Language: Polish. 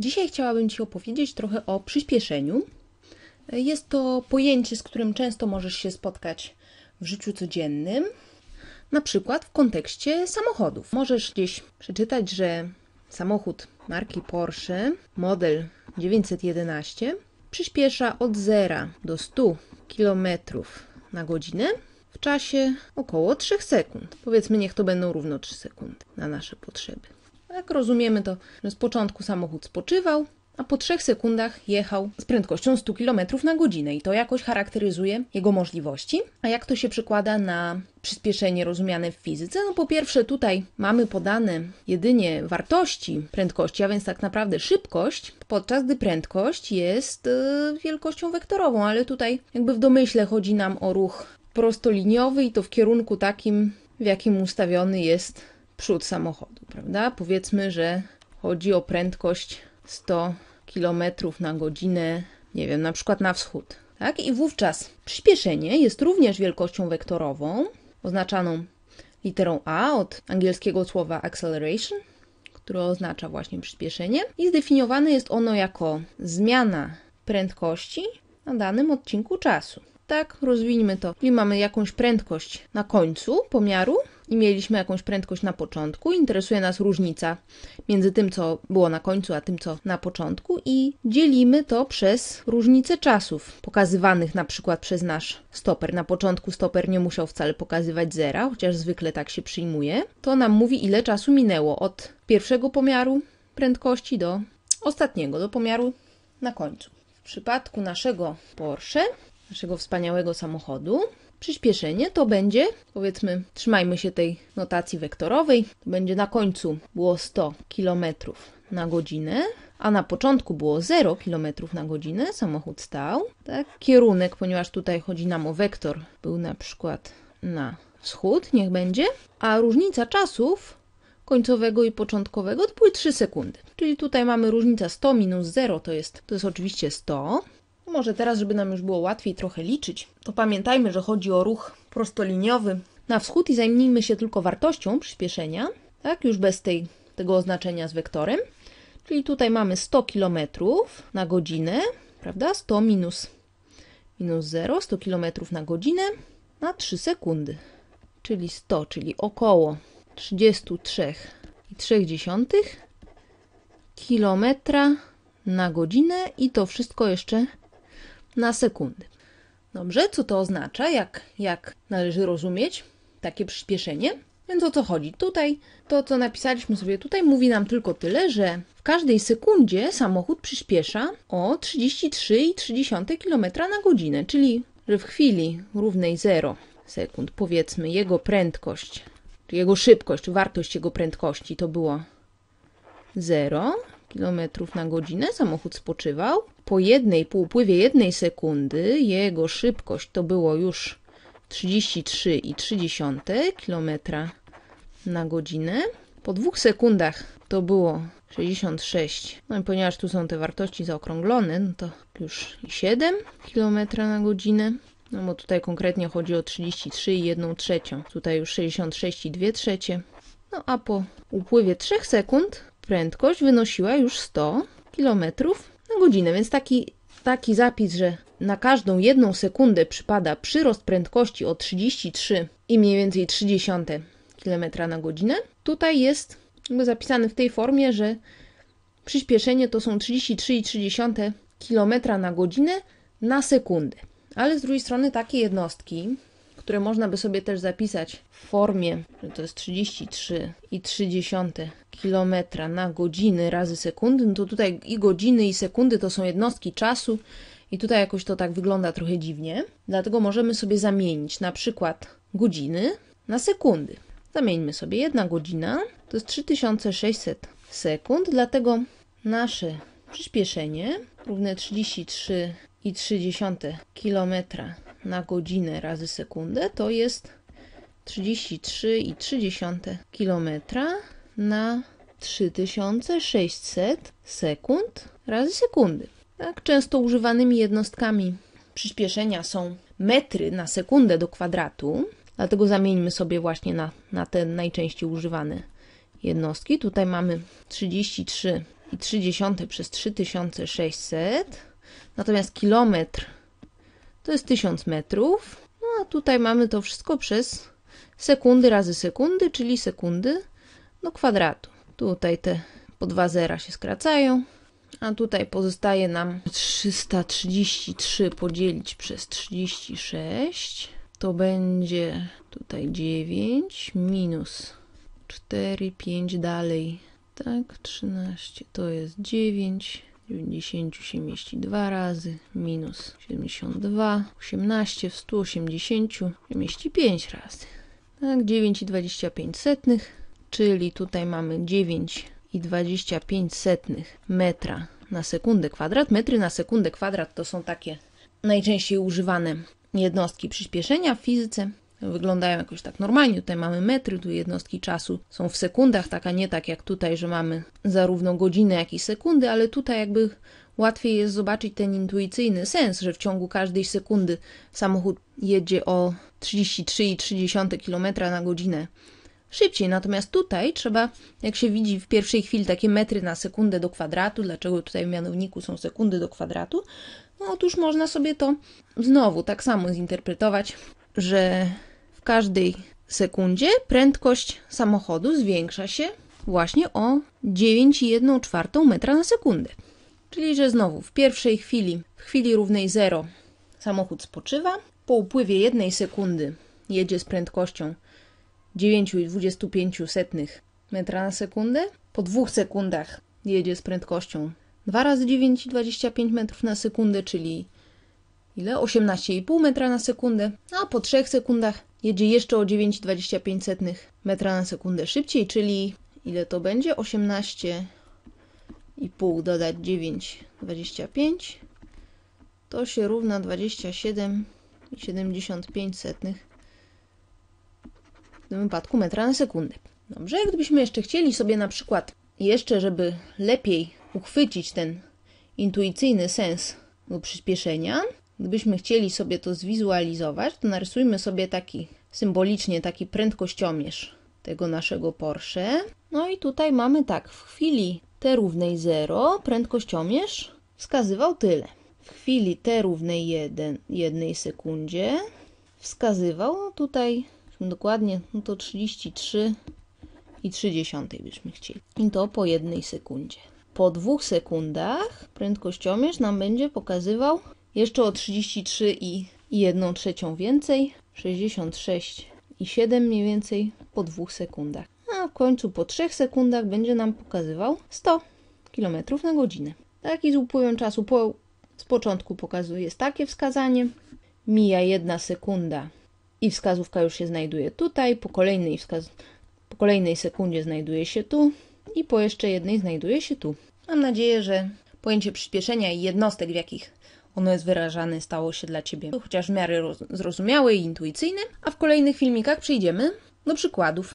Dzisiaj chciałabym Ci opowiedzieć trochę o przyspieszeniu. Jest to pojęcie, z którym często możesz się spotkać w życiu codziennym, na przykład w kontekście samochodów. Możesz gdzieś przeczytać, że samochód marki Porsche, model 911, przyspiesza od 0 do 100 km na godzinę w czasie około 3 sekund. Powiedzmy, niech to będą równo 3 sekundy na nasze potrzeby. Jak rozumiemy to, że z początku samochód spoczywał, a po trzech sekundach jechał z prędkością 100 km na godzinę i to jakoś charakteryzuje jego możliwości. A jak to się przekłada na przyspieszenie rozumiane w fizyce? No po pierwsze tutaj mamy podane jedynie wartości prędkości, a więc tak naprawdę szybkość, podczas gdy prędkość jest e, wielkością wektorową, ale tutaj jakby w domyśle chodzi nam o ruch prostoliniowy i to w kierunku takim, w jakim ustawiony jest przód samochodu, prawda? Powiedzmy, że chodzi o prędkość 100 km na godzinę, nie wiem, na przykład na wschód. Tak? I wówczas przyspieszenie jest również wielkością wektorową, oznaczaną literą A od angielskiego słowa acceleration, które oznacza właśnie przyspieszenie, i zdefiniowane jest ono jako zmiana prędkości na danym odcinku czasu. Tak, rozwijmy to. I mamy jakąś prędkość na końcu pomiaru, i mieliśmy jakąś prędkość na początku. Interesuje nas różnica między tym, co było na końcu, a tym, co na początku, i dzielimy to przez różnicę czasów pokazywanych na przykład przez nasz stoper. Na początku stoper nie musiał wcale pokazywać zera, chociaż zwykle tak się przyjmuje. To nam mówi, ile czasu minęło od pierwszego pomiaru prędkości do ostatniego, do pomiaru na końcu. W przypadku naszego Porsche, naszego wspaniałego samochodu, Przyspieszenie to będzie, powiedzmy, trzymajmy się tej notacji wektorowej, to będzie na końcu było 100 km na godzinę, a na początku było 0 km na godzinę, samochód stał. Tak, kierunek, ponieważ tutaj chodzi nam o wektor, był na przykład na wschód, niech będzie, a różnica czasów końcowego i początkowego to były 3 sekundy. Czyli tutaj mamy różnica 100 minus 0 to jest, to jest oczywiście 100, no może teraz, żeby nam już było łatwiej trochę liczyć, to pamiętajmy, że chodzi o ruch prostoliniowy na wschód i zajmijmy się tylko wartością przyspieszenia, tak, już bez tej, tego oznaczenia z wektorem. Czyli tutaj mamy 100 km na godzinę, prawda? 100 minus, minus 0, 100 km na godzinę na 3 sekundy. Czyli 100, czyli około 33,3 km na godzinę i to wszystko jeszcze na sekundę. Dobrze, co to oznacza? Jak, jak należy rozumieć takie przyspieszenie? Więc o co chodzi? Tutaj to, co napisaliśmy sobie tutaj, mówi nam tylko tyle, że w każdej sekundzie samochód przyspiesza o 33,3 km na godzinę, czyli że w chwili równej 0 sekund, powiedzmy, jego prędkość, czy jego szybkość, wartość jego prędkości to było 0, km na godzinę samochód spoczywał. Po jednej, po upływie jednej sekundy jego szybkość to było już 33,3 km na godzinę. Po dwóch sekundach to było 66. No i ponieważ tu są te wartości zaokrąglone, no to już 7 km na godzinę. No bo tutaj konkretnie chodzi o 33 i 1 trzecią. Tutaj już 66 i 2 trzecie. No a po upływie 3 sekund prędkość wynosiła już 100 km na godzinę, więc taki, taki zapis, że na każdą jedną sekundę przypada przyrost prędkości o 33 i mniej więcej 30 km na godzinę. Tutaj jest jakby zapisane w tej formie, że przyspieszenie to są 33,3 km na godzinę na sekundę. Ale z drugiej strony takie jednostki które można by sobie też zapisać w formie, że to jest 33,3 km na godziny razy sekundy, no to tutaj i godziny i sekundy to są jednostki czasu i tutaj jakoś to tak wygląda trochę dziwnie. Dlatego możemy sobie zamienić na przykład godziny na sekundy. Zamieńmy sobie jedna godzina to jest 3600 sekund, dlatego nasze przyspieszenie równe 33,3 km na godzinę razy sekundę to jest 33,3 km na 3600 sekund razy sekundy. Tak często używanymi jednostkami przyspieszenia są metry na sekundę do kwadratu, dlatego zamieńmy sobie właśnie na, na te najczęściej używane jednostki. Tutaj mamy 33,3 przez 3600, natomiast kilometr to jest 1000 metrów. No a tutaj mamy to wszystko przez sekundy razy sekundy, czyli sekundy do kwadratu. Tutaj te po dwa zera się skracają, a tutaj pozostaje nam 333 podzielić przez 36. To będzie tutaj 9 minus 4, 5 dalej. Tak, 13 to jest 9 90 się mieści dwa razy, minus 72, 18 w 180 się mieści 5 razy. Tak, 9,25 czyli tutaj mamy 9,25 metra na sekundę kwadrat. Metry na sekundę kwadrat to są takie najczęściej używane jednostki przyspieszenia w fizyce wyglądają jakoś tak normalnie. Tutaj mamy metry, tu jednostki czasu są w sekundach, taka nie tak jak tutaj, że mamy zarówno godzinę, jak i sekundy, ale tutaj jakby łatwiej jest zobaczyć ten intuicyjny sens, że w ciągu każdej sekundy samochód jedzie o 33,3 km na godzinę szybciej. Natomiast tutaj trzeba, jak się widzi w pierwszej chwili, takie metry na sekundę do kwadratu. Dlaczego tutaj w mianowniku są sekundy do kwadratu? No otóż można sobie to znowu tak samo zinterpretować, że każdej sekundzie prędkość samochodu zwiększa się właśnie o 9,1 czwartą metra na sekundę. Czyli, że znowu w pierwszej chwili, w chwili równej 0 samochód spoczywa, po upływie jednej sekundy jedzie z prędkością 9,25 metra na sekundę, po dwóch sekundach jedzie z prędkością 2 razy 9,25 metrów na sekundę, czyli ile? 18,5 metra na sekundę, a po 3 sekundach jedzie jeszcze o 9,25 metra na sekundę szybciej, czyli ile to będzie? 18,5 dodać 9,25 to się równa 27,75 w tym wypadku metra na sekundę. Dobrze, gdybyśmy jeszcze chcieli sobie na przykład jeszcze, żeby lepiej uchwycić ten intuicyjny sens do przyspieszenia, Gdybyśmy chcieli sobie to zwizualizować, to narysujmy sobie taki symbolicznie taki prędkościomierz tego naszego Porsche. No i tutaj mamy tak, w chwili t równej 0 prędkościomierz wskazywał tyle. W chwili t równej 1, jednej sekundzie wskazywał no tutaj dokładnie no to 33 i 30 byśmy chcieli. I to po jednej sekundzie. Po dwóch sekundach prędkościomierz nam będzie pokazywał jeszcze o 33 i 1 trzecią więcej, 66 i 7 mniej więcej po 2 sekundach. A w końcu po 3 sekundach będzie nam pokazywał 100 km na godzinę. Taki z upływem czasu po, z początku pokazuje jest takie wskazanie. Mija jedna sekunda i wskazówka już się znajduje tutaj, po kolejnej, wskaz po kolejnej sekundzie znajduje się tu i po jeszcze jednej znajduje się tu. Mam nadzieję, że pojęcie przyspieszenia i jednostek, w jakich ono jest wyrażane, stało się dla Ciebie chociaż w miarę zrozumiałe i intuicyjne, a w kolejnych filmikach przejdziemy do przykładów.